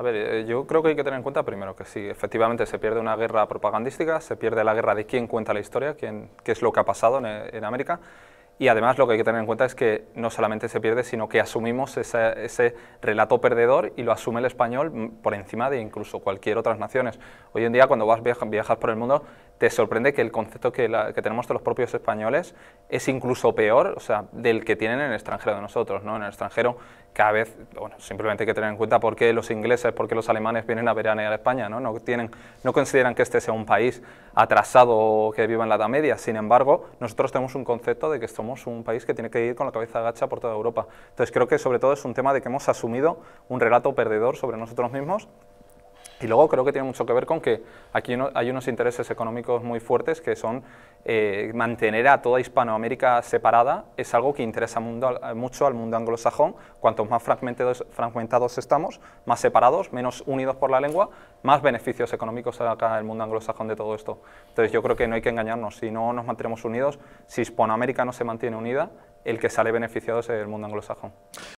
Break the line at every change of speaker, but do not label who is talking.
A ver, eh, yo creo que hay que tener en cuenta primero que sí, efectivamente se pierde una guerra propagandística, se pierde la guerra de quién cuenta la historia, quién, qué es lo que ha pasado en, América. Y además lo que hay que tener en cuenta es que no solamente se pierde, sino que asumimos ese, relato perdedor y lo asume el español mm, por encima de incluso cualquier otras naciones. Hoy en día cuando vas viajas por el mundo te sorprende que el concepto que, que, tenemos de los propios españoles es incluso peor, o sea, del que tienen en el extranjero de nosotros, ¿no? En el extranjero cada vez, bueno, simplemente hay que tener en cuenta por qué los ingleses, por qué los alemanes vienen a veranear a España, ¿no? No, tienen, no consideran que este sea un país atrasado o que viva en la Edad Media, sin embargo, nosotros tenemos un concepto de que somos un país que tiene que ir con la cabeza agacha por toda Europa. Entonces creo que sobre todo es un tema de que hemos asumido un relato perdedor sobre nosotros mismos y luego creo que tiene mucho que ver con que aquí hay unos intereses económicos muy fuertes que son eh, mantener a toda Hispanoamérica separada es algo que interesa mucho al mundo anglosajón. Cuantos más fragmentados, fragmentados, estamos, más separados, menos unidos por la lengua, más beneficios económicos saca el mundo anglosajón de todo esto. Entonces yo creo que no hay que engañarnos. Si no nos mantenemos unidos, si Hispanoamérica no se mantiene unida, el que sale beneficiado es el mundo anglosajón.